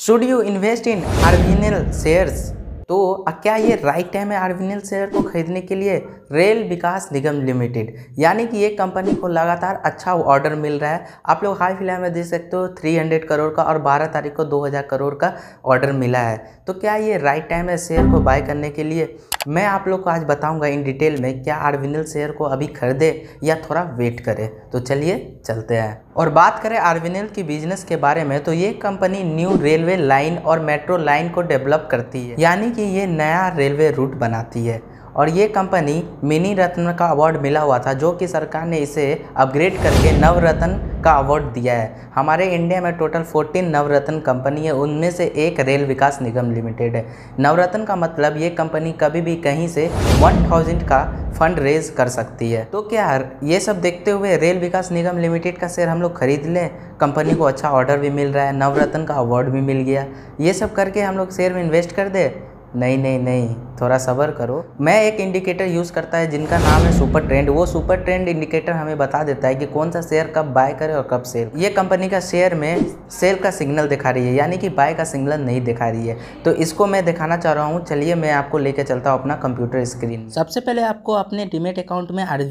should you invest in RVNL shares तो क्या ये राइट टाइम है आर्विनल शेयर को खरीदने के लिए रेल विकास निगम लिमिटेड यानी कि ये कंपनी को लगातार अच्छा ऑर्डर मिल रहा है आप लोग हाल फिलहाल में देख सकते हो 300 करोड़ का और 12 तारीख को 2000 करोड़ का ऑर्डर मिला है तो क्या ये राइट टाइम है शेयर को बाय करने के लिए मैं आप लोग को आज बताऊंगा इन डिटेल में क्या आरविंदल शेयर को अभी खरीदे या थोड़ा वेट करें तो चलिए चलते हैं और बात करें आरविनल की बिजनेस के बारे में तो ये कंपनी न्यू रेलवे लाइन और मेट्रो लाइन को डेवलप करती है यानी कि ये नया रेलवे रूट बनाती है और ये कंपनी मिनी रत्न का अवार्ड मिला हुआ था जो कि सरकार ने इसे अपग्रेड करके नवरत्न का अवार्ड दिया है हमारे इंडिया में टोटल 14 नवरत्न कंपनी है उनमें से एक रेल विकास निगम लिमिटेड है नवरत्न का मतलब ये कंपनी कभी भी कहीं से 1000 का फंड रेज कर सकती है तो क्या ये सब देखते हुए रेल विकास निगम लिमिटेड का शेयर हम लोग खरीद लें कंपनी को अच्छा ऑर्डर भी मिल रहा है नवरत्न का अवार्ड भी मिल गया ये सब करके हम लोग शेयर में इन्वेस्ट कर दें नहीं नहीं नहीं थोड़ा सबर करो मैं एक इंडिकेटर यूज़ करता है जिनका नाम है सुपर ट्रेंड वो सुपर ट्रेंड इंडिकेटर हमें बता देता है कि कौन सा शेयर कब बाय करे और कब सेल ये कंपनी का शेयर में सेल का सिग्नल दिखा रही है यानी कि बाय का सिग्नल नहीं दिखा रही है तो इसको मैं दिखाना चाह रहा हूँ चलिए मैं आपको लेकर चलता हूँ अपना कंप्यूटर स्क्रीन सबसे पहले आपको अपने डिमेट अकाउंट में आर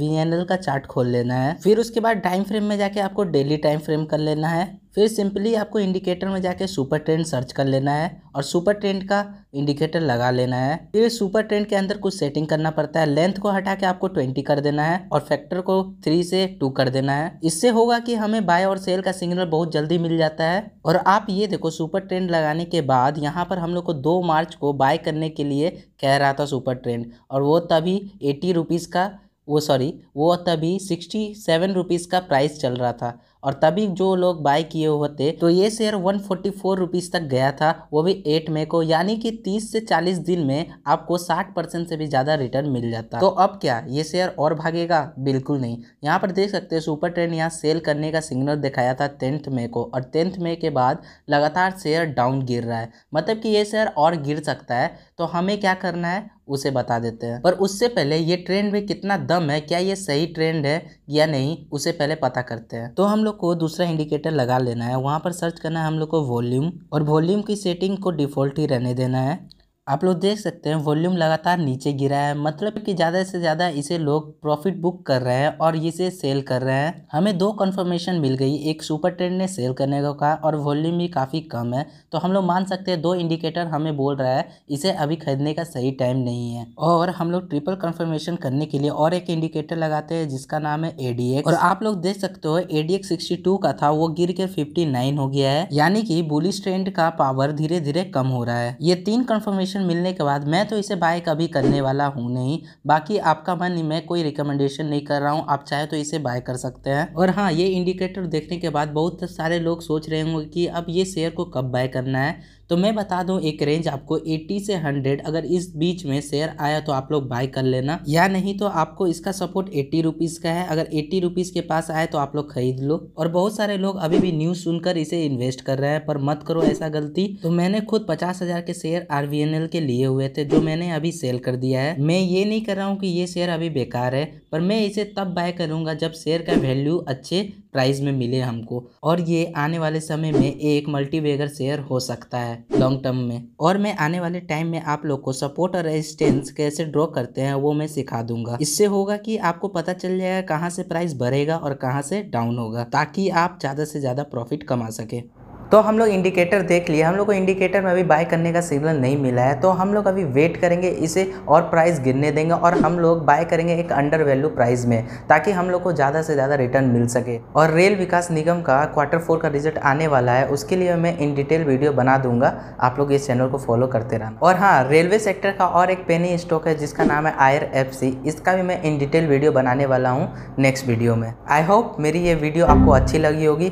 का चार्ट खोल लेना है फिर उसके बाद टाइम फ्रेम में जाके आपको डेली टाइम फ्रेम कर लेना है फिर सिंपली आपको इंडिकेटर में जाके सुपर ट्रेंड सर्च कर लेना है और सुपर ट्रेंड का इंडिकेटर लगा लेना है फिर सुपर ट्रेंड के अंदर कुछ सेटिंग करना पड़ता है लेंथ को हटा के आपको ट्वेंटी कर देना है और फैक्टर को थ्री से टू कर देना है इससे होगा कि हमें बाय और सेल का सिग्नल बहुत जल्दी मिल जाता है और आप ये देखो सुपर ट्रेंड लगाने के बाद यहाँ पर हम लोग को दो मार्च को बाय करने के लिए कह रहा था सुपर ट्रेंड और वो तभी एटी रुपीज़ का वो सॉरी वो तभी सिक्सटी सेवन रुपीज़ का प्राइस चल रहा था और तभी जो लोग बाय किए हुए थे तो ये share one forty four rupees तक गया था वो भी एट मई को यानी कि तीस से चालीस दिन में आपको साठ परसेंट से भी ज़्यादा रिटर्न मिल जाता तो अब क्या ये शेयर और भागेगा बिल्कुल नहीं यहाँ पर देख सकते सुपर ट्रेन यहाँ सेल करने का सिग्नल दिखाया था टेंथ मई को और टेंथ मई के बाद लगातार शेयर डाउन गिर रहा है मतलब कि ये शेयर और गिर सकता है तो हमें क्या करना है उसे बता देते हैं पर उससे पहले ये ट्रेंड में कितना दम है क्या ये सही ट्रेंड है या नहीं उसे पहले पता करते हैं तो हम लोग को दूसरा इंडिकेटर लगा लेना है वहाँ पर सर्च करना है हम लोग को वॉल्यूम और वॉल्यूम की सेटिंग को डिफ़ॉल्ट ही रहने देना है आप लोग देख सकते हैं वॉल्यूम लगातार नीचे गिरा है मतलब कि ज़्यादा से ज़्यादा इसे लोग प्रॉफिट बुक कर रहे हैं और इसे सेल कर रहे हैं हमें दो कंफर्मेशन मिल गई एक सुपर ट्रेंड ने सेल करने को कहा और वॉल्यूम भी काफ़ी कम है तो हम लोग मान सकते हैं दो इंडिकेटर हमें बोल रहा है इसे अभी खरीदने का सही टाइम नहीं है और हम लोग ट्रिपल कन्फर्मेशन करने के लिए और एक इंडिकेटर लगाते हैं जिसका नाम है एडीएक्स और आप लोग देख सकते हो एडीएक्स सिक्सटी का था वो गिर के फिफ्टी हो गया है यानी कि बुलिस ट्रेंड का पावर धीरे धीरे कम हो रहा है ये तीन कन्फर्मेशन रिकमेंडेशन मिलने के बाद मैं तो इसे बाय कभी करने वाला हूँ नहीं बाकी आपका मन मैं कोई रिकमेंडेशन नहीं कर रहा हूँ आप चाहे तो इसे बाय कर सकते हैं और हाँ ये इंडिकेटर देखने के बाद बहुत सारे लोग सोच रहे होंगे कि अब ये शेयर को कब बाय करना है तो मैं बता दूं एक रेंज आपको 80 से 100 अगर इस बीच में शेयर आया तो आप लोग बाय कर लेना या नहीं तो आपको इसका सपोर्ट एट्टी रुपीज़ का है अगर एट्टी रुपीज़ के पास आए तो आप लोग खरीद लो और बहुत सारे लोग अभी भी न्यूज़ सुनकर इसे इन्वेस्ट कर रहे हैं पर मत करो ऐसा गलती तो मैंने खुद पचास हज़ार के शेयर आर निकाल के लिए हुए थे जो मैंने अभी सेल कर दिया है मैं ये नहीं कर रहा हूँ कि ये शेयर अभी बेकार है पर मैं इसे तब बाय करूँगा जब शेयर का वैल्यू अच्छे प्राइस में मिले हमको और ये आने वाले समय में एक मल्टीवेगर शेयर हो सकता है लॉन्ग टर्म में और मैं आने वाले टाइम में आप लोग को सपोर्ट और रेजिस्टेंस कैसे ड्रॉ करते हैं वो मैं सिखा दूंगा इससे होगा कि आपको पता चल जाएगा कहाँ से प्राइस बढ़ेगा और कहाँ से डाउन होगा ताकि आप ज़्यादा से ज़्यादा प्रॉफिट कमा सके तो हम लोग इंडिकेटर देख लिए हम लोग को इंडिकेटर में अभी बाय करने का सिग्नल नहीं मिला है तो हम लोग अभी वेट करेंगे इसे और प्राइस गिरने देंगे और हम लोग बाय करेंगे एक अंडर वैल्यू प्राइस में ताकि हम लोग को ज़्यादा से ज़्यादा रिटर्न मिल सके और रेल विकास निगम का क्वार्टर फोर का रिजल्ट आने वाला है उसके लिए मैं इन डिटेल वीडियो बना दूंगा आप लोग इस चैनल को फॉलो करते रहना और हाँ रेलवे सेक्टर का और एक पेनी स्टॉक है जिसका नाम है आयर एफ इसका भी मैं इन डिटेल वीडियो बनाने वाला हूँ नेक्स्ट वीडियो में आई होप मेरी ये वीडियो आपको अच्छी लगी होगी